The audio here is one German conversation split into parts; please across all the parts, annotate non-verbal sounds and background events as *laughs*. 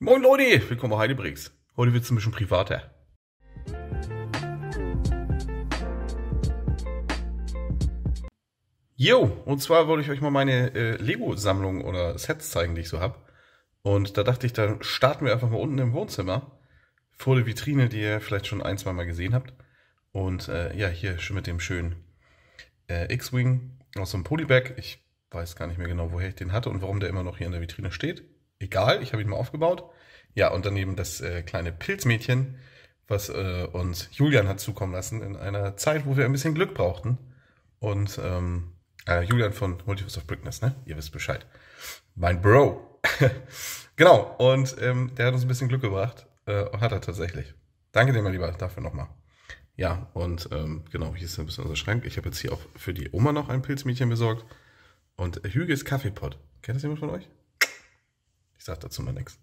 Moin Leute, willkommen bei Heidebricks. Heute wird es ein bisschen privater. Yo, und zwar wollte ich euch mal meine äh, Lego-Sammlung oder Sets zeigen, die ich so habe. Und da dachte ich, dann starten wir einfach mal unten im Wohnzimmer vor der Vitrine, die ihr vielleicht schon ein, zwei Mal gesehen habt. Und äh, ja, hier schon mit dem schönen äh, X-Wing aus so einem Polybag. Ich weiß gar nicht mehr genau, woher ich den hatte und warum der immer noch hier in der Vitrine steht egal, ich habe ihn mal aufgebaut. Ja, und daneben das äh, kleine Pilzmädchen, was äh, uns Julian hat zukommen lassen in einer Zeit, wo wir ein bisschen Glück brauchten. Und ähm, äh, Julian von Multiverse of Brickness, ne? Ihr wisst Bescheid. Mein Bro. *laughs* genau, und ähm, der hat uns ein bisschen Glück gebracht. Äh, hat er tatsächlich. Danke dir, mein Lieber, dafür nochmal. Ja, und ähm, genau, hier ist ein bisschen unser Schrank. Ich habe jetzt hier auch für die Oma noch ein Pilzmädchen besorgt. Und Hüges Kaffeepot. Kennt das jemand von euch? sag dazu mal nichts.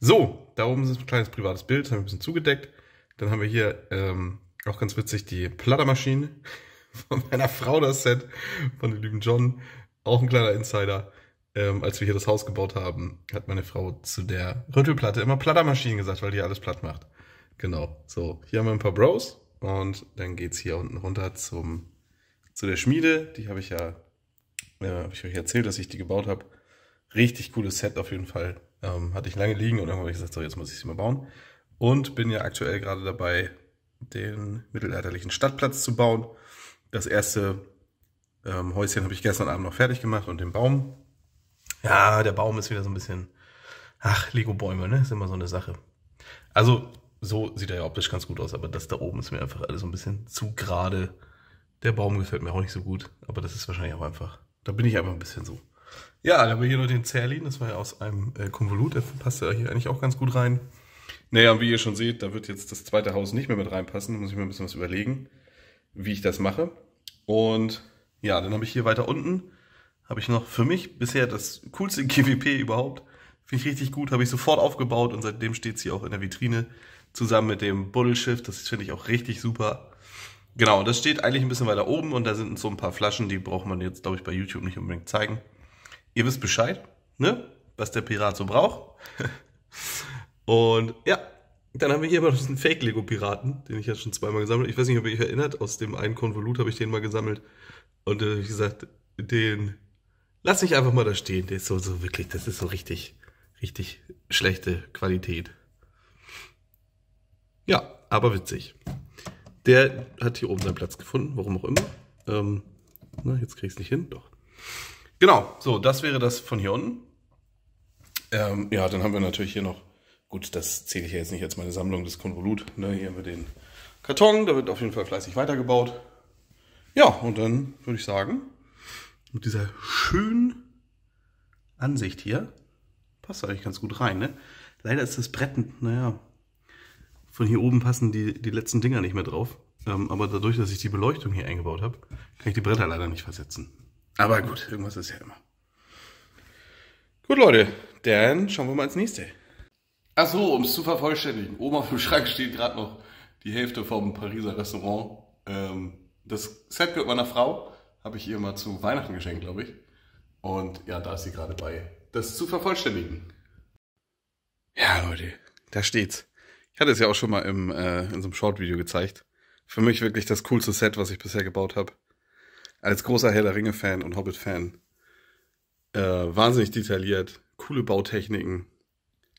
So, da oben ist ein kleines privates Bild, haben wir ein bisschen zugedeckt. Dann haben wir hier ähm, auch ganz witzig die Plattermaschine *laughs* von meiner Frau, das Set von dem lieben John. Auch ein kleiner Insider. Ähm, als wir hier das Haus gebaut haben, hat meine Frau zu der Rüttelplatte immer Plattermaschinen gesagt, weil die alles platt macht. Genau. So, hier haben wir ein paar Bros und dann geht es hier unten runter zum zu der Schmiede. Die habe ich ja, äh, habe ich euch erzählt, dass ich die gebaut habe. Richtig cooles Set auf jeden Fall. Ähm, hatte ich lange liegen und irgendwann habe ich gesagt, so jetzt muss ich sie mal bauen. Und bin ja aktuell gerade dabei, den mittelalterlichen Stadtplatz zu bauen. Das erste ähm, Häuschen habe ich gestern Abend noch fertig gemacht und den Baum. Ja, der Baum ist wieder so ein bisschen, ach, Lego-Bäume, ne? Ist immer so eine Sache. Also, so sieht er ja optisch ganz gut aus, aber das da oben ist mir einfach alles so ein bisschen zu gerade. Der Baum gefällt mir auch nicht so gut, aber das ist wahrscheinlich auch einfach. Da bin ich einfach ein bisschen so. Ja, da haben wir hier noch den Zerlin, das war ja aus einem äh, Konvolut, der passt ja hier eigentlich auch ganz gut rein. Naja, und wie ihr schon seht, da wird jetzt das zweite Haus nicht mehr mit reinpassen, da muss ich mir ein bisschen was überlegen, wie ich das mache. Und ja, dann habe ich hier weiter unten, habe ich noch für mich bisher das coolste GWP *laughs* überhaupt. Finde ich richtig gut, habe ich sofort aufgebaut und seitdem steht es hier auch in der Vitrine zusammen mit dem Buddelschiff, das finde ich auch richtig super. Genau, das steht eigentlich ein bisschen weiter oben und da sind so ein paar Flaschen, die braucht man jetzt, glaube ich, bei YouTube nicht unbedingt zeigen ihr wisst Bescheid, ne? was der Pirat so braucht. und ja, dann haben wir hier mal diesen Fake-Lego-Piraten, den ich ja schon zweimal gesammelt habe. Ich weiß nicht, ob ihr euch erinnert, aus dem einen Konvolut habe ich den mal gesammelt. Und äh, ich gesagt, den lasse ich einfach mal da stehen. Der ist so, so wirklich, das ist so richtig, richtig schlechte Qualität. Ja, aber witzig. Der hat hier oben seinen Platz gefunden, warum auch immer. Ähm, na, jetzt krieg es nicht hin, doch. Genau, so, das wäre das von hier unten. Ähm, ja, dann haben wir natürlich hier noch, gut, das zähle ich ja jetzt nicht als meine Sammlung, des Konvolut. Ne? Hier haben wir den Karton, da wird auf jeden Fall fleißig weitergebaut. Ja, und dann würde ich sagen, mit dieser schönen Ansicht hier, passt eigentlich ganz gut rein. Ne? Leider ist das Brett, naja, von hier oben passen die, die letzten Dinger nicht mehr drauf. Ähm, aber dadurch, dass ich die Beleuchtung hier eingebaut habe, kann ich die Bretter leider nicht versetzen. Aber gut, irgendwas ist ja immer. Gut, Leute, dann schauen wir mal ins nächste. Achso, um es zu vervollständigen. Oben auf dem Schrank steht gerade noch die Hälfte vom Pariser Restaurant. Ähm, das Set gehört meiner Frau. Habe ich ihr mal zu Weihnachten geschenkt, glaube ich. Und ja, da ist sie gerade bei, das zu vervollständigen. Ja, Leute, da steht's. Ich hatte es ja auch schon mal im, äh, in so einem Short-Video gezeigt. Für mich wirklich das coolste Set, was ich bisher gebaut habe als großer Herr der Ringe-Fan und Hobbit-Fan. Äh, wahnsinnig detailliert, coole Bautechniken,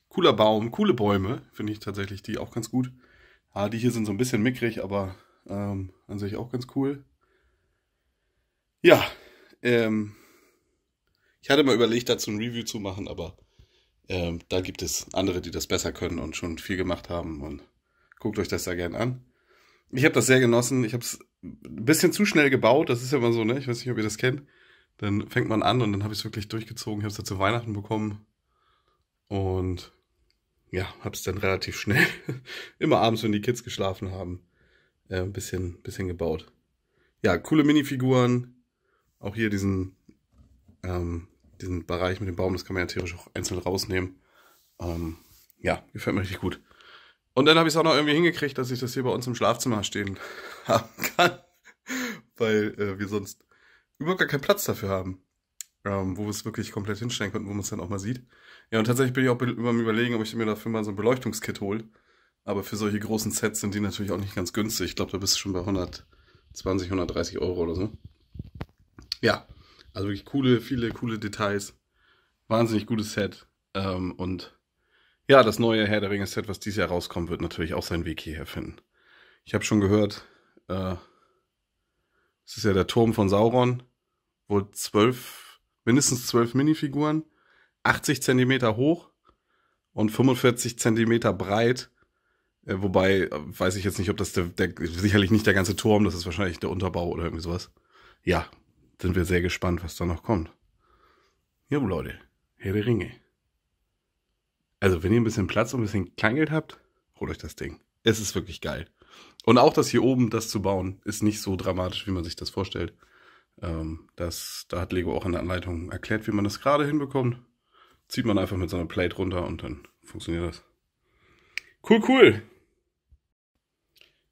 cooler Baum, coole Bäume, finde ich tatsächlich die auch ganz gut. Ja, die hier sind so ein bisschen mickrig, aber ähm, an sich auch ganz cool. Ja, ähm, ich hatte mal überlegt, dazu ein Review zu machen, aber ähm, da gibt es andere, die das besser können und schon viel gemacht haben. Und guckt euch das da gern an ich habe das sehr genossen. Ich habe es ein bisschen zu schnell gebaut. Das ist ja immer so, ne? Ich weiß nicht, ob ihr das kennt. Dann fängt man an und dann habe ich es wirklich durchgezogen. Ich habe es ja zu Weihnachten bekommen. Und ja, habe es dann relativ schnell, *laughs* immer abends, wenn die Kids geschlafen haben, äh, ein bisschen, bisschen gebaut. Ja, coole Minifiguren. Auch hier diesen, ähm, diesen Bereich mit dem Baum, das kann man ja theoretisch auch einzeln rausnehmen. Ähm, ja, gefällt mir richtig gut. Und dann habe ich es auch noch irgendwie hingekriegt, dass ich das hier bei uns im Schlafzimmer stehen *laughs* haben kann, weil äh, wir sonst überhaupt gar keinen Platz dafür haben, ähm, wo wir es wirklich komplett hinstellen könnten, wo man es dann auch mal sieht. Ja, und tatsächlich bin ich auch über mir überlegen, ob ich mir dafür mal so ein Beleuchtungskit hole. Aber für solche großen Sets sind die natürlich auch nicht ganz günstig. Ich glaube, da bist du schon bei 120, 130 Euro oder so. Ja, also wirklich coole, viele coole Details. Wahnsinnig gutes Set. Ähm, und ja, das neue Herr der Ringe-Set, was dieses Jahr rauskommt, wird natürlich auch seinen Weg hierher finden. Ich habe schon gehört, äh, es ist ja der Turm von Sauron, wohl zwölf, mindestens zwölf Minifiguren, 80 Zentimeter hoch und 45 Zentimeter breit. Äh, wobei, weiß ich jetzt nicht, ob das der, der, sicherlich nicht der ganze Turm, das ist wahrscheinlich der Unterbau oder irgendwie sowas. Ja, sind wir sehr gespannt, was da noch kommt. Jo, Leute, Herr der Ringe. Also, wenn ihr ein bisschen Platz und ein bisschen Kleingeld habt, holt euch das Ding. Es ist wirklich geil. Und auch das hier oben, das zu bauen, ist nicht so dramatisch, wie man sich das vorstellt. Ähm, das, da hat Lego auch in der Anleitung erklärt, wie man das gerade hinbekommt. Zieht man einfach mit so einer Plate runter und dann funktioniert das. Cool, cool.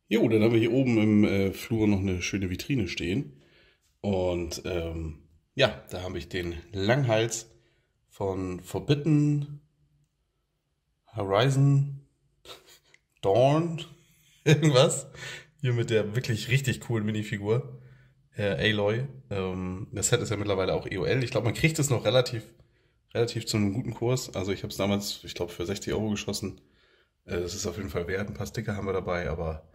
Jo, dann haben wir hier oben im äh, Flur noch eine schöne Vitrine stehen. Und ähm, ja, da habe ich den Langhals von Forbidden Horizon Dawn, *laughs* irgendwas. Hier mit der wirklich richtig coolen Minifigur, äh, Aloy. Ähm, das Set ist ja mittlerweile auch EOL. Ich glaube, man kriegt es noch relativ, relativ zu einem guten Kurs. Also ich habe es damals, ich glaube, für 60 Euro geschossen. Äh, das ist auf jeden Fall wert. Ein paar Sticker haben wir dabei, aber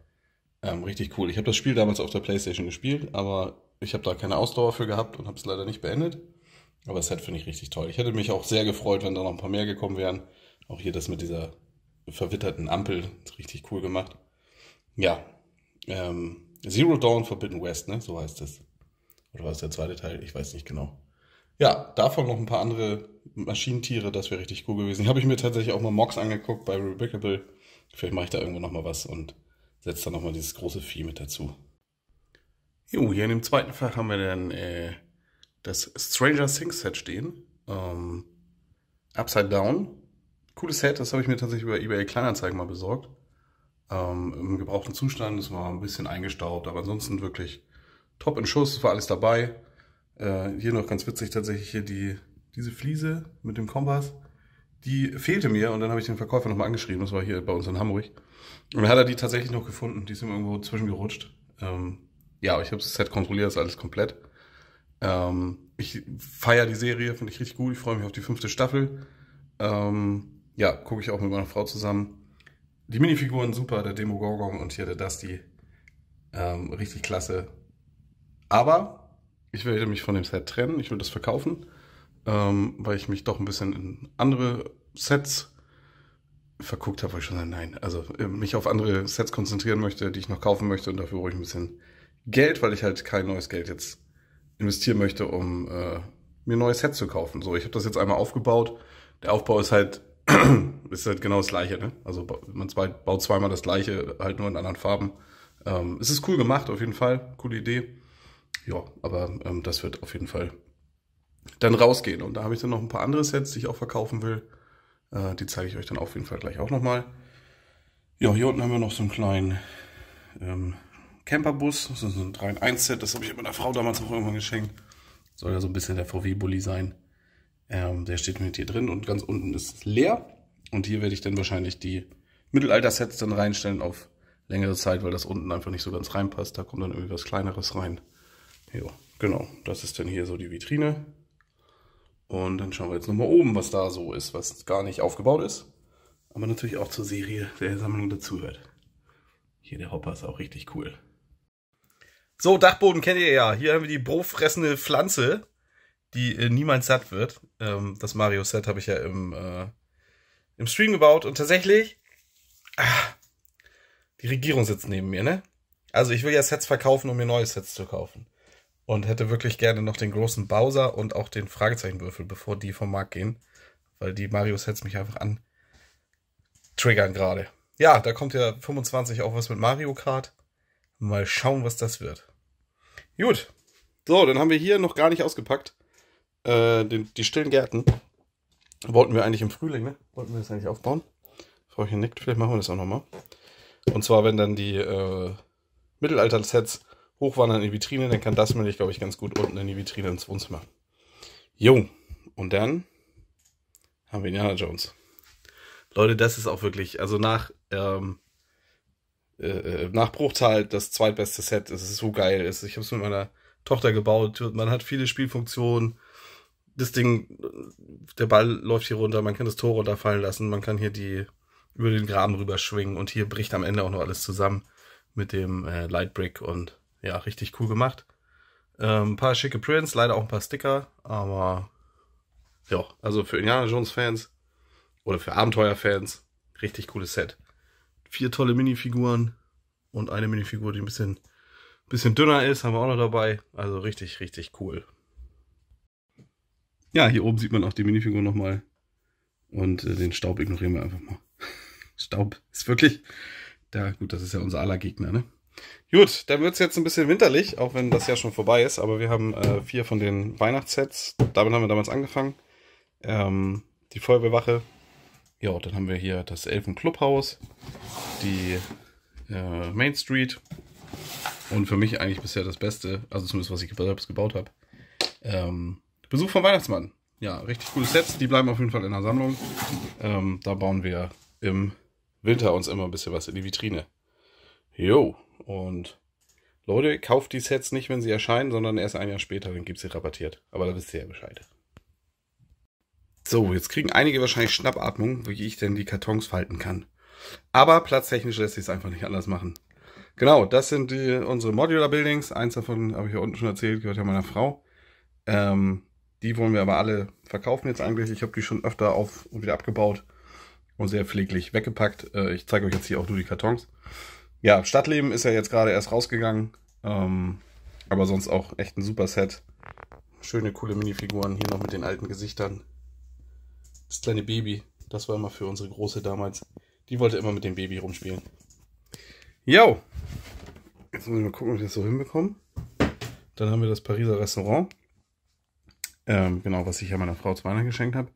ähm, richtig cool. Ich habe das Spiel damals auf der Playstation gespielt, aber ich habe da keine Ausdauer für gehabt und habe es leider nicht beendet. Aber das Set finde ich richtig toll. Ich hätte mich auch sehr gefreut, wenn da noch ein paar mehr gekommen wären. Auch hier das mit dieser verwitterten Ampel, richtig cool gemacht. Ja, ähm, Zero Dawn Forbidden West, ne? So heißt es. Oder war es der zweite Teil? Ich weiß nicht genau. Ja, davon noch ein paar andere Maschinentiere, das wäre richtig cool gewesen. Habe ich mir tatsächlich auch mal Mox angeguckt bei Rebuckable. Vielleicht mache ich da irgendwo nochmal was und setze da nochmal dieses große Vieh mit dazu. Jo, hier in dem zweiten Fach haben wir dann äh, das Stranger Things Set stehen. Ähm, Upside Down, cooles Set, das habe ich mir tatsächlich über eBay Kleinanzeigen mal besorgt. Ähm, Im gebrauchten Zustand, das war ein bisschen eingestaubt, aber ansonsten wirklich top in Schuss, war alles dabei. Äh, hier noch ganz witzig tatsächlich hier die, diese Fliese mit dem Kompass. Die fehlte mir und dann habe ich den Verkäufer nochmal angeschrieben, das war hier bei uns in Hamburg. Und dann hat er die tatsächlich noch gefunden, die ist ihm irgendwo zwischengerutscht. Ähm, ja, ich habe das Set kontrolliert, ist alles komplett. Ähm, ich feiere die Serie, finde ich richtig gut, ich freue mich auf die fünfte Staffel. Ähm, ja, gucke ich auch mit meiner Frau zusammen. Die Minifiguren super, der Demogorgon und hier der Dusty. Ähm, richtig klasse. Aber ich werde mich von dem Set trennen, ich will das verkaufen, ähm, weil ich mich doch ein bisschen in andere Sets verguckt habe, weil ich schon nein, also äh, mich auf andere Sets konzentrieren möchte, die ich noch kaufen möchte und dafür brauche ich ein bisschen Geld, weil ich halt kein neues Geld jetzt investieren möchte, um äh, mir ein neues Set zu kaufen. So, ich habe das jetzt einmal aufgebaut. Der Aufbau ist halt *clears throat* ist halt genau das Gleiche, ne? Also man baut zweimal das Gleiche, halt nur in anderen Farben. Ähm, es ist cool gemacht, auf jeden Fall. Coole Idee. Ja, aber ähm, das wird auf jeden Fall dann rausgehen. Und da habe ich dann noch ein paar andere Sets, die ich auch verkaufen will. Äh, die zeige ich euch dann auf jeden Fall gleich auch nochmal. Ja, hier unten haben wir noch so einen kleinen ähm, Camperbus. So, so ein 3-in-1-Set. Das habe ich meiner Frau damals auch irgendwann geschenkt. Soll ja so ein bisschen der VW-Bully sein. Ähm, der steht mit hier drin und ganz unten ist leer. Und hier werde ich dann wahrscheinlich die Mittelalter-Sets dann reinstellen auf längere Zeit, weil das unten einfach nicht so ganz reinpasst. Da kommt dann irgendwie was Kleineres rein. Jo, genau. Das ist dann hier so die Vitrine. Und dann schauen wir jetzt nochmal oben, was da so ist, was gar nicht aufgebaut ist. Aber natürlich auch zur Serie der Sammlung dazuhört. Hier der Hopper ist auch richtig cool. So, Dachboden kennt ihr ja. Hier haben wir die brofressende Pflanze die äh, niemals satt wird. Ähm, das Mario-Set habe ich ja im, äh, im Stream gebaut und tatsächlich, ach, die Regierung sitzt neben mir, ne? Also ich will ja Sets verkaufen, um mir neue Sets zu kaufen. Und hätte wirklich gerne noch den großen Bowser und auch den Fragezeichenwürfel, bevor die vom Markt gehen. Weil die Mario-Sets mich einfach an triggern gerade. Ja, da kommt ja 25 auch was mit Mario Kart. Mal schauen, was das wird. Gut. So, dann haben wir hier noch gar nicht ausgepackt äh, die, die stillen Gärten wollten wir eigentlich im Frühling, ne? Wollten wir das eigentlich aufbauen? Frauchen nickt, vielleicht machen wir das auch nochmal. Und zwar, wenn dann die äh, Mittelalter-Sets hochwandern in die Vitrine, dann kann das nämlich, glaube ich, ganz gut unten in die Vitrine ins Wohnzimmer. Jo, und dann haben wir Indiana Jones. Leute, das ist auch wirklich, also nach, ähm, äh, äh nach Bruchtal das zweitbeste Set. Es ist so geil. ich habe es mit meiner Tochter gebaut. Man hat viele Spielfunktionen das Ding, der Ball läuft hier runter, man kann das Tor runterfallen lassen, man kann hier die über den Graben rüberschwingen und hier bricht am Ende auch noch alles zusammen mit dem äh, Lightbrick und ja, richtig cool gemacht. Ähm, ein paar schicke Prints, leider auch ein paar Sticker, aber ja, also für Indiana Jones Fans oder für Abenteuer-Fans, richtig cooles Set. Vier tolle Minifiguren und eine Minifigur, die ein bisschen, bisschen dünner ist, haben wir auch noch dabei. Also richtig, richtig cool. Ja, hier oben sieht man auch die Minifigur nochmal. Und äh, den Staub ignorieren wir einfach mal. *laughs* Staub ist wirklich. Da, gut, das ist ja unser aller Gegner, ne? Gut, dann wird es jetzt ein bisschen winterlich, auch wenn das ja schon vorbei ist. Aber wir haben äh, vier von den Weihnachtssets. Damit haben wir damals angefangen. Ähm, die Feuerwehrwache. Ja, dann haben wir hier das Elfen-Clubhaus, die äh, Main Street. Und für mich eigentlich bisher das Beste, also zumindest was ich selbst gebaut habe. Ähm, Besuch vom Weihnachtsmann. Ja, richtig coole Sets. Die bleiben auf jeden Fall in der Sammlung. Ähm, da bauen wir im Winter uns immer ein bisschen was in die Vitrine. Jo, und Leute, kauft die Sets nicht, wenn sie erscheinen, sondern erst ein Jahr später, dann gibt sie rabattiert. Aber da wisst ihr ja Bescheid. So, jetzt kriegen einige wahrscheinlich Schnappatmung, wie ich denn die Kartons falten kann. Aber platztechnisch lässt sich es einfach nicht anders machen. Genau, das sind die, unsere Modular Buildings. Eins davon habe ich ja unten schon erzählt, gehört ja meiner Frau. Ähm, die wollen wir aber alle verkaufen jetzt eigentlich. Ich habe die schon öfter auf und wieder abgebaut und sehr pfleglich weggepackt. Äh, ich zeige euch jetzt hier auch nur die Kartons. Ja, Stadtleben ist ja jetzt gerade erst rausgegangen. Ähm, aber sonst auch echt ein super Set. Schöne, coole Minifiguren. Hier noch mit den alten Gesichtern. Das kleine Baby, das war immer für unsere Große damals. Die wollte immer mit dem Baby rumspielen. Jo! Jetzt müssen wir mal gucken, ob wir das so hinbekommen. Dann haben wir das Pariser Restaurant. Ähm, genau, was ich ja meiner Frau zu Weihnachten geschenkt habe.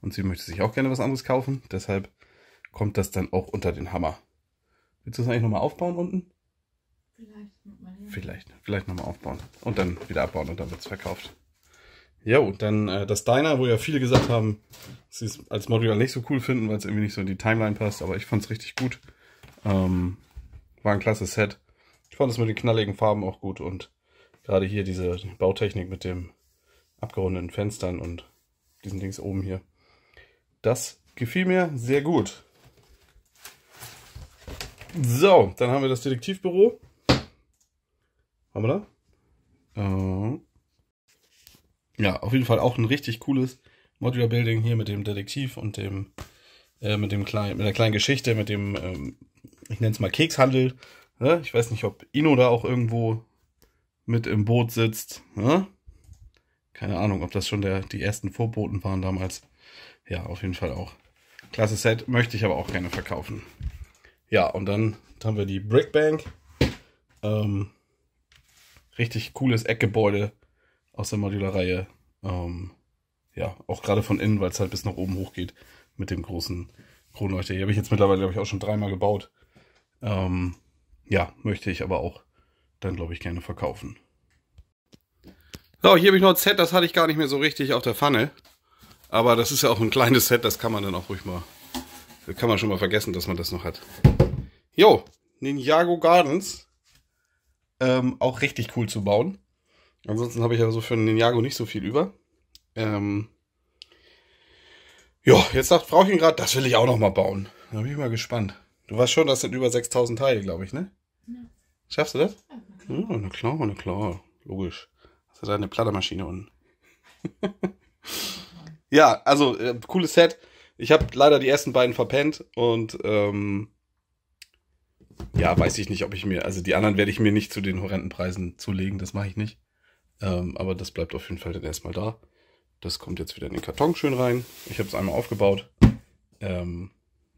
Und sie möchte sich auch gerne was anderes kaufen. Deshalb kommt das dann auch unter den Hammer. Willst du es eigentlich nochmal aufbauen unten? Vielleicht nochmal. Vielleicht, vielleicht nochmal aufbauen. Und dann wieder abbauen und dann wird es verkauft. Jo, dann äh, das Diner, wo ja viele gesagt haben, sie es als Modular nicht so cool finden, weil es irgendwie nicht so in die Timeline passt. Aber ich fand es richtig gut. Ähm, war ein klasse Set. Ich fand es mit den knalligen Farben auch gut und gerade hier diese Bautechnik mit dem abgerundeten Fenstern und diesen Dings oben hier. Das gefiel mir sehr gut. So, dann haben wir das Detektivbüro. Haben wir da? Äh, ja, auf jeden Fall auch ein richtig cooles Modular Building hier mit dem Detektiv und dem, äh, mit dem kleinen, mit der kleinen Geschichte, mit dem, ähm, ich nenne es mal Kekshandel. Ne? Ich weiß nicht, ob Ino da auch irgendwo mit im Boot sitzt. Ja? Ne? Keine Ahnung, ob das schon der, die ersten Vorboten waren damals. Ja, auf jeden Fall auch. Klasse Set, möchte ich aber auch gerne verkaufen. Ja, und dann haben wir die Brickbank. Ähm, richtig cooles Eckgebäude aus der Modularreihe. Ähm, ja, auch gerade von innen, weil es halt bis nach oben hochgeht mit dem großen Kronleuchter. Hier habe ich jetzt mittlerweile, glaube ich, auch schon dreimal gebaut. Ähm, ja, möchte ich aber auch dann, glaube ich, gerne verkaufen. So, hier habe ich noch ein Set, das hatte ich gar nicht mehr so richtig auf der Pfanne. Aber das ist ja auch ein kleines Set, das kann man dann auch ruhig mal. Das kann man schon mal vergessen, dass man das noch hat. Jo, Ninjago Gardens. Ähm, auch richtig cool zu bauen. Ansonsten habe ich ja so für Ninjago nicht so viel über. Ähm, jo, jetzt sagt Frauchen gerade, das will ich auch noch mal bauen. Da bin ich mal gespannt. Du weißt schon, das sind über 6000 Teile, glaube ich, ne? Ja. Schaffst du das? Ja, na klar, na klar. Logisch. Hast du da eine Plattermaschine unten? *laughs* ja, also äh, cooles Set. Ich habe leider die ersten beiden verpennt und ähm, ja, weiß ich nicht, ob ich mir, also die anderen werde ich mir nicht zu den horrenden Preisen zulegen, das mache ich nicht. Ähm, aber das bleibt auf jeden Fall dann erstmal da. Das kommt jetzt wieder in den Karton schön rein. Ich habe es einmal aufgebaut ähm,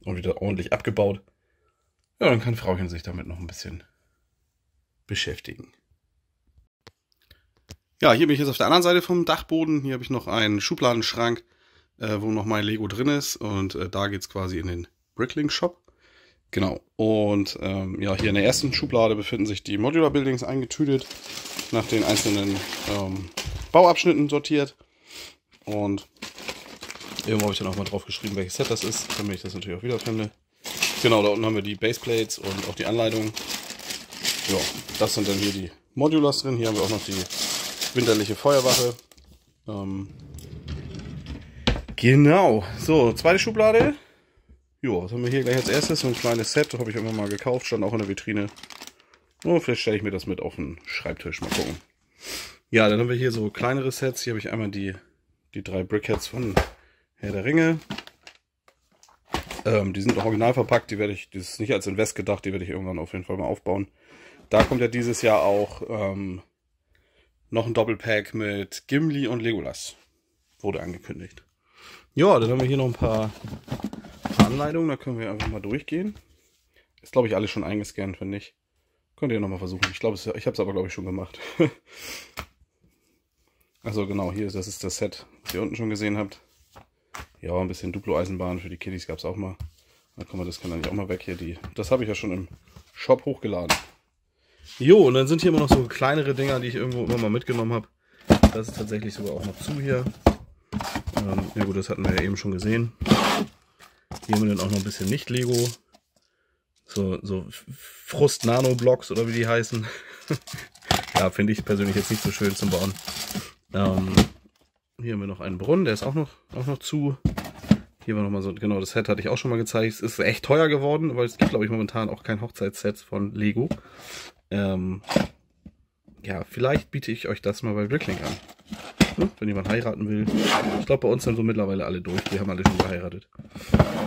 und wieder ordentlich abgebaut. Ja, dann kann Frauchen sich damit noch ein bisschen beschäftigen. Ja, hier bin ich jetzt auf der anderen Seite vom Dachboden. Hier habe ich noch einen Schubladenschrank, äh, wo noch mein Lego drin ist. Und äh, da geht es quasi in den Bricklink Shop. Genau. Und ähm, ja, hier in der ersten Schublade befinden sich die Modular Buildings eingetütet, nach den einzelnen ähm, Bauabschnitten sortiert. Und irgendwo habe ich dann auch mal drauf geschrieben, welches Set das ist, damit ich das natürlich auch wiederfinde. Genau, da unten haben wir die Baseplates und auch die Anleitung. Ja, das sind dann hier die Modulars drin. Hier haben wir auch noch die winterliche Feuerwache. Ähm. Genau. So, zweite Schublade. Jo, was haben wir hier gleich als erstes? So ein kleines Set, habe ich immer mal gekauft, stand auch in der Vitrine. Oh, vielleicht stelle ich mir das mit auf den Schreibtisch, mal gucken. Ja, dann haben wir hier so kleinere Sets. Hier habe ich einmal die, die drei Brickheads von Herr der Ringe. Ähm, die sind noch original verpackt, die werde ich, das ist nicht als Invest gedacht, die werde ich irgendwann auf jeden Fall mal aufbauen. Da kommt ja dieses Jahr auch ähm, noch ein Doppelpack mit Gimli und Legolas wurde angekündigt. Ja, dann haben wir hier noch ein paar, Anleitungen, da können wir einfach mal durchgehen. Ist, glaube ich, alles schon eingescannt, wenn nicht. Könnt ihr nochmal versuchen. Ich glaube, ich habe es aber, glaube ich, schon gemacht. *laughs* also genau, hier, das ist das Set, was ihr unten schon gesehen habt. Ja, ein bisschen Duplo-Eisenbahn für die Kiddies gab es auch mal. Na kann man das kann dann auch mal weg hier. Die, das habe ich ja schon im Shop hochgeladen. Jo, und dann sind hier immer noch so kleinere Dinger, die ich irgendwo immer mal mitgenommen habe. Das ist tatsächlich sogar auch noch zu hier. Ähm, ja gut, das hatten wir ja eben schon gesehen. Hier haben wir dann auch noch ein bisschen Nicht-Lego. So, so Frust-Nano-Blocks oder wie die heißen. *laughs* ja, finde ich persönlich jetzt nicht so schön zum Bauen. Ähm, hier haben wir noch einen Brunnen, der ist auch noch, auch noch zu. Hier war nochmal so, genau, das Set hatte ich auch schon mal gezeigt. Es ist echt teuer geworden, weil es gibt, glaube ich, momentan auch kein Hochzeitsset von Lego. Ähm, ja, vielleicht biete ich euch das mal bei Brickling an. Hm, wenn jemand heiraten will. Ich glaube, bei uns sind so mittlerweile alle durch. Wir haben alle schon geheiratet.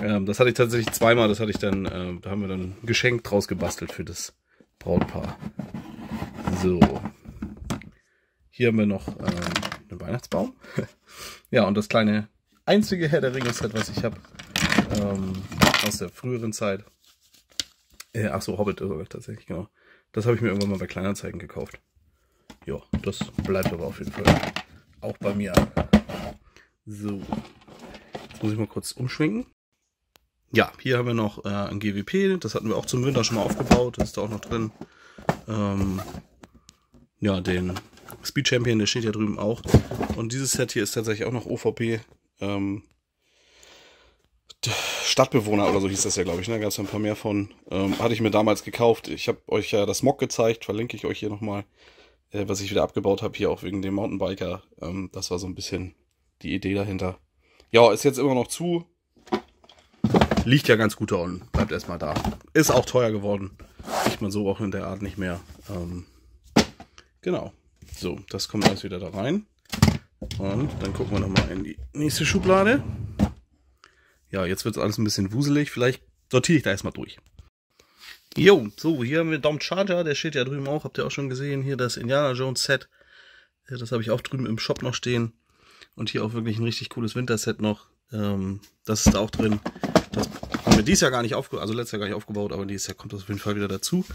Ähm, das hatte ich tatsächlich zweimal. Das hatte ich dann, äh, da haben wir dann ein Geschenk draus gebastelt für das Brautpaar. So. Hier haben wir noch ähm, einen Weihnachtsbaum. *laughs* ja, und das kleine einzige Herr der Ringe-Set, was ich habe, ähm, aus der früheren Zeit. Äh, ach so, Hobbit, tatsächlich, genau. Das habe ich mir irgendwann mal bei Kleinanzeigen gekauft. Ja, das bleibt aber auf jeden Fall auch bei mir. So, jetzt muss ich mal kurz umschwenken. Ja, hier haben wir noch äh, ein GWP, das hatten wir auch zum Winter schon mal aufgebaut, ist da auch noch drin. Ähm, ja, den Speed Champion, der steht ja drüben auch. Und dieses Set hier ist tatsächlich auch noch OVP. Ähm, Stadtbewohner oder so hieß das ja, glaube ich. Ne? Gab es ein paar mehr von. Ähm, hatte ich mir damals gekauft. Ich habe euch ja das Mock gezeigt, verlinke ich euch hier nochmal, äh, was ich wieder abgebaut habe, hier auch wegen dem Mountainbiker. Ähm, das war so ein bisschen die Idee dahinter. Ja, ist jetzt immer noch zu. Liegt ja ganz gut da unten. Bleibt erstmal da. Ist auch teuer geworden. Kriegt man so auch in der Art nicht mehr. Ähm, genau. So, das kommt alles wieder da rein. Und dann gucken wir nochmal in die nächste Schublade ja, jetzt wird alles ein bisschen wuselig. Vielleicht sortiere ich da erstmal durch. Jo, so, hier haben wir Dom Charger, der steht ja drüben auch, habt ihr auch schon gesehen. Hier das Indiana Jones Set. Das habe ich auch drüben im Shop noch stehen. Und hier auch wirklich ein richtig cooles Winterset noch. Ähm, das ist da auch drin. Das haben wir dieses Jahr gar nicht aufgebaut, also letztes Jahr gar nicht aufgebaut, aber dieses Jahr kommt das auf jeden Fall wieder dazu.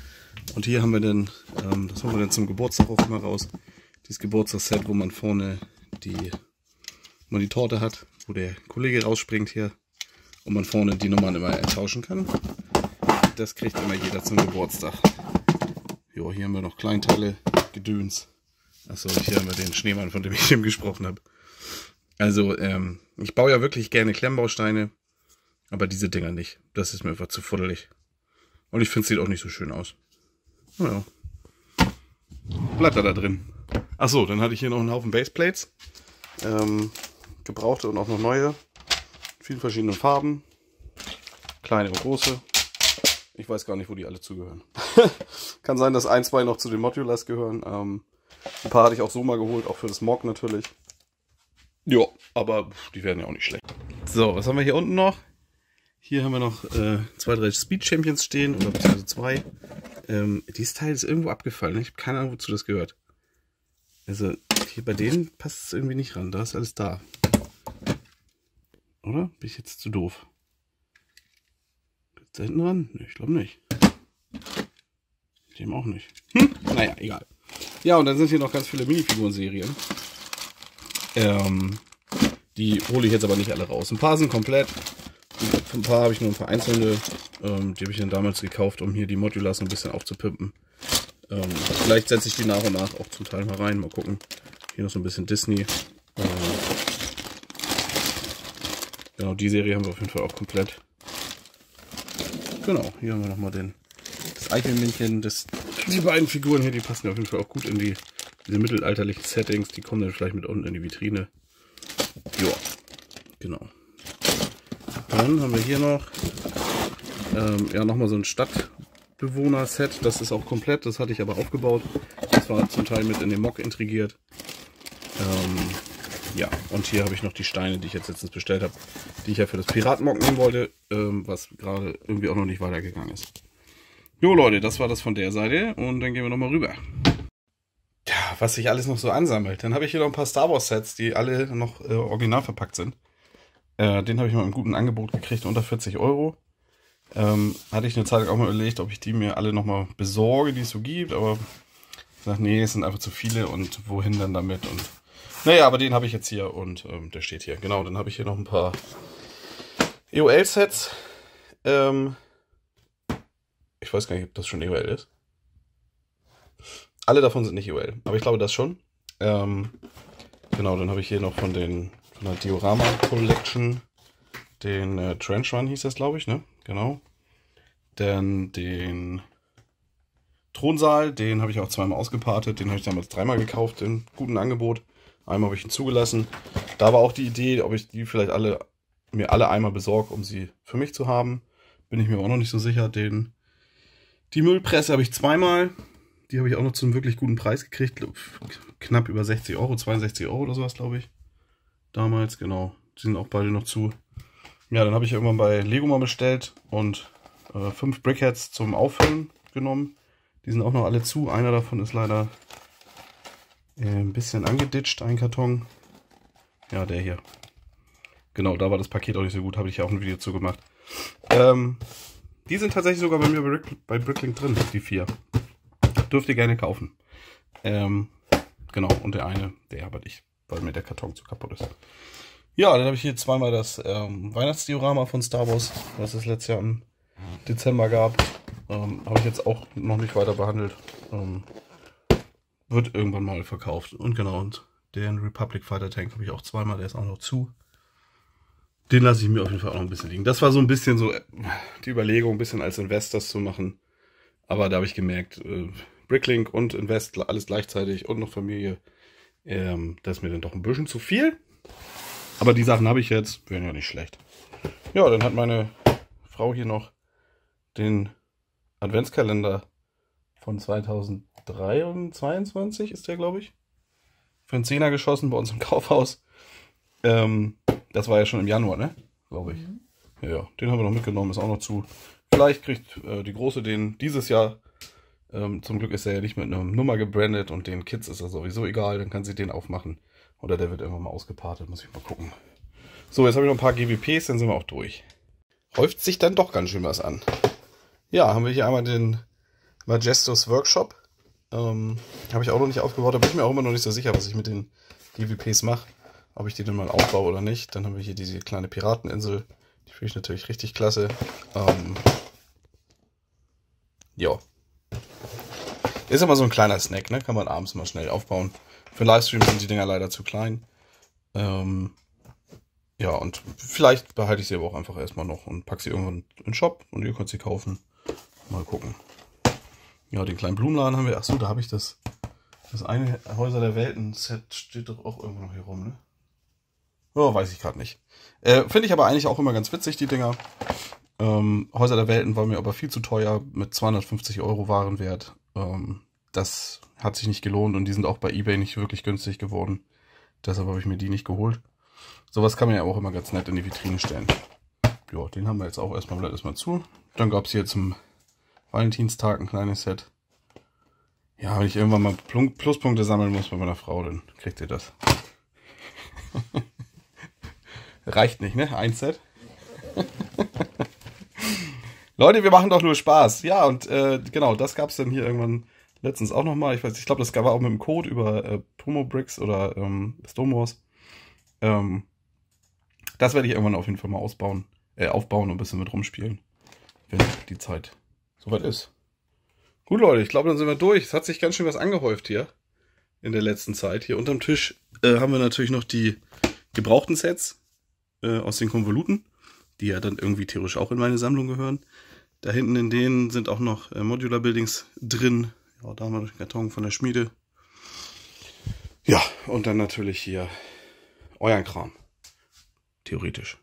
Und hier haben wir dann, ähm, das haben wir dann zum Geburtstag auch immer raus, dieses Geburtstagsset, wo man vorne die, wo man die Torte hat, wo der Kollege rausspringt hier und man vorne die Nummern immer tauschen kann. Das kriegt immer jeder zum Geburtstag. Jo, hier haben wir noch Kleinteile, Gedöns. Achso, hier haben wir den Schneemann, von dem ich eben gesprochen habe. Also, ähm, ich baue ja wirklich gerne Klemmbausteine, aber diese Dinger nicht. Das ist mir einfach zu fuddelig. Und ich finde, es sieht auch nicht so schön aus. Naja. Bleibt er da drin. Achso, dann hatte ich hier noch einen Haufen Baseplates. Ähm, gebrauchte und auch noch neue vielen verschiedenen Farben. Kleine und große. Ich weiß gar nicht, wo die alle zugehören. *laughs* Kann sein, dass ein, zwei noch zu den Modulas gehören. Ähm, ein paar hatte ich auch so mal geholt, auch für das Mock natürlich. Ja, aber die werden ja auch nicht schlecht. So, was haben wir hier unten noch? Hier haben wir noch äh, zwei, drei Speed Champions stehen, oder beziehungsweise zwei. Ähm, dieses Teil ist irgendwo abgefallen. Ich habe keine Ahnung, wozu das gehört. Also hier bei denen passt es irgendwie nicht ran. Da ist alles da. Oder? Bin ich jetzt zu doof? Geht's da hinten ran? Nee, ich glaube nicht. Dem auch nicht. Hm? Naja, egal. Ja, und dann sind hier noch ganz viele Minifiguren-Serien. Ähm, die hole ich jetzt aber nicht alle raus. Ein paar sind komplett. Ein paar habe ich nur ein paar einzelne. Ähm, die habe ich dann damals gekauft, um hier die Modulas ein bisschen aufzupimpen. Ähm, vielleicht setze ich die nach und nach auch zum Teil mal rein. Mal gucken. Hier noch so ein bisschen Disney. Genau, die Serie haben wir auf jeden Fall auch komplett. Genau, hier haben wir nochmal den, das Eichelmännchen. Das, die beiden Figuren hier, die passen auf jeden Fall auch gut in die, diese mittelalterlichen Settings. Die kommen dann vielleicht mit unten in die Vitrine. Ja, genau. Dann haben wir hier noch ähm, ja, nochmal so ein Stadtbewohner-Set. Das ist auch komplett, das hatte ich aber aufgebaut. Das war zum Teil mit in den Mock intrigiert. Ähm, ja, und hier habe ich noch die Steine, die ich jetzt letztens bestellt habe, die ich ja für das Piratenmock nehmen wollte, ähm, was gerade irgendwie auch noch nicht weitergegangen ist. Jo Leute, das war das von der Seite und dann gehen wir nochmal rüber. Ja, was sich alles noch so ansammelt. Dann habe ich hier noch ein paar Star Wars Sets, die alle noch äh, original verpackt sind. Äh, den habe ich mal im guten Angebot gekriegt, unter 40 Euro. Ähm, hatte ich eine Zeit lang auch mal überlegt, ob ich die mir alle nochmal besorge, die es so gibt, aber ich sage, nee, es sind einfach zu viele und wohin dann damit und naja, aber den habe ich jetzt hier und ähm, der steht hier. Genau, dann habe ich hier noch ein paar EOL-Sets. Ähm, ich weiß gar nicht, ob das schon EOL ist. Alle davon sind nicht EOL, aber ich glaube das schon. Ähm, genau, dann habe ich hier noch von, den, von der Diorama Collection den äh, Trench Run hieß das, glaube ich, ne? Genau. Dann den Thronsaal, den habe ich auch zweimal ausgepartet, den habe ich damals dreimal gekauft, in gutem Angebot. Einmal habe ich ihn zugelassen. Da war auch die Idee, ob ich die vielleicht alle mir alle einmal besorge, um sie für mich zu haben. Bin ich mir auch noch nicht so sicher. Den, die Müllpresse habe ich zweimal. Die habe ich auch noch zu einem wirklich guten Preis gekriegt. Knapp über 60 Euro, 62 Euro oder sowas, glaube ich. Damals, genau. Die sind auch beide noch zu. Ja, dann habe ich irgendwann bei Lego mal bestellt und äh, fünf Brickheads zum Auffüllen genommen. Die sind auch noch alle zu. Einer davon ist leider äh, ein bisschen angeditscht, ein Karton. Ja, der hier. Genau, da war das Paket auch nicht so gut, habe ich ja auch ein Video zu gemacht. Ähm, die sind tatsächlich sogar bei mir bei, bei Bricklink drin, die vier. Dürft ihr gerne kaufen. Ähm, genau, und der eine, der aber nicht, weil mir der Karton zu kaputt ist. Ja, dann habe ich hier zweimal das ähm, Weihnachtsdiorama von Star Wars, was es letztes Jahr im Dezember gab. Ähm, habe ich jetzt auch noch nicht weiter behandelt. Ähm, wird irgendwann mal verkauft. Und genau, und den Republic Fighter Tank habe ich auch zweimal, der ist auch noch zu. Den lasse ich mir auf jeden Fall auch noch ein bisschen liegen. Das war so ein bisschen so äh, die Überlegung, ein bisschen als Investors zu machen. Aber da habe ich gemerkt, äh, Bricklink und Invest, alles gleichzeitig und noch Familie, ähm, das ist mir dann doch ein bisschen zu viel. Aber die Sachen habe ich jetzt, wären ja nicht schlecht. Ja, dann hat meine Frau hier noch den Adventskalender von 2003 ist der, glaube ich. Für einen Zehner geschossen bei uns im *laughs* Kaufhaus. Ähm, das war ja schon im Januar, ne? Glaube ich. Mhm. Ja, den haben wir noch mitgenommen, ist auch noch zu. Vielleicht kriegt äh, die Große den dieses Jahr. Ähm, zum Glück ist er ja nicht mit einer Nummer gebrandet und den Kids ist er sowieso egal, dann kann sie den aufmachen. Oder der wird irgendwann mal ausgepartet, muss ich mal gucken. So, jetzt habe ich noch ein paar GWPs, dann sind wir auch durch. Häuft sich dann doch ganz schön was an. Ja, haben wir hier einmal den Majestos Workshop. Ähm, Habe ich auch noch nicht aufgebaut. Da bin ich mir auch immer noch nicht so sicher, was ich mit den GWPs mache. Ob ich die denn mal aufbaue oder nicht. Dann haben wir hier diese kleine Pirateninsel. Die finde ich natürlich richtig klasse. Ähm, ja. Ist immer so ein kleiner Snack, ne? Kann man abends mal schnell aufbauen. Für Livestream sind die Dinger leider zu klein. Ähm, ja, und vielleicht behalte ich sie aber auch einfach erstmal noch und packe sie irgendwann in den Shop und ihr könnt sie kaufen. Mal gucken. Ja, den kleinen Blumenladen haben wir. Achso, da habe ich das. Das eine Häuser der Welten-Set steht doch auch irgendwo noch hier rum, ne? Ja, weiß ich gerade nicht. Äh, Finde ich aber eigentlich auch immer ganz witzig, die Dinger. Ähm, Häuser der Welten war mir aber viel zu teuer, mit 250 Euro Warenwert. Ähm, das hat sich nicht gelohnt und die sind auch bei eBay nicht wirklich günstig geworden. Deshalb habe ich mir die nicht geholt. Sowas kann man ja auch immer ganz nett in die Vitrine stellen. Ja, den haben wir jetzt auch erstmal, erstmal zu. Dann gab es hier zum Valentinstag ein kleines Set. Ja, wenn ich irgendwann mal Pluspunkte sammeln muss bei meiner Frau, dann kriegt ihr das. *laughs* Reicht nicht, ne? Ein Set. *laughs* Leute, wir machen doch nur Spaß. Ja, und äh, genau, das gab es dann hier irgendwann letztens auch nochmal. Ich weiß, ich glaube, das gab es auch mit dem Code über äh, Bricks oder ähm, Stonewalls. Ähm, das werde ich irgendwann auf jeden Fall mal ausbauen, äh, aufbauen und ein bisschen mit rumspielen, wenn die Zeit soweit ist. Gut, Leute, ich glaube, dann sind wir durch. Es hat sich ganz schön was angehäuft hier in der letzten Zeit. Hier unterm Tisch äh, haben wir natürlich noch die gebrauchten Sets äh, aus den Konvoluten, die ja dann irgendwie theoretisch auch in meine Sammlung gehören. Da hinten in denen sind auch noch äh, Modular Buildings drin. Ja, da haben wir noch den Karton von der Schmiede. Ja, und dann natürlich hier euren Kram. Theoretisch.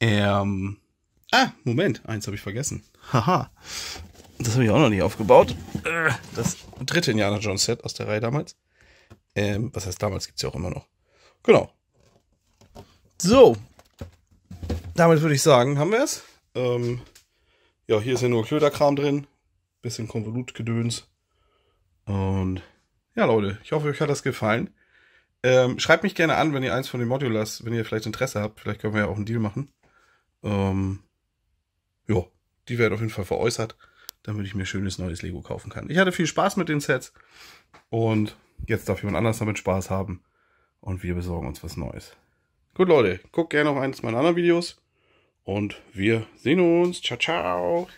Ähm, Ah, Moment, eins habe ich vergessen. Haha. Das habe ich auch noch nicht aufgebaut. Äh, das dritte Indiana Jones Set aus der Reihe damals. Ähm, was heißt damals? Gibt es ja auch immer noch. Genau. So. Damit würde ich sagen, haben wir es. Ähm, ja, hier ist ja nur Klöderkram drin. Bisschen Konvolutgedöns. Und ja, Leute, ich hoffe, euch hat das gefallen. Ähm, schreibt mich gerne an, wenn ihr eins von den Modulars, wenn ihr vielleicht Interesse habt. Vielleicht können wir ja auch einen Deal machen. Ähm, ja, die werden auf jeden Fall veräußert, damit ich mir schönes neues Lego kaufen kann. Ich hatte viel Spaß mit den Sets und jetzt darf jemand anders damit Spaß haben und wir besorgen uns was Neues. Gut, Leute, guckt gerne auf eines meiner anderen Videos und wir sehen uns. Ciao, ciao.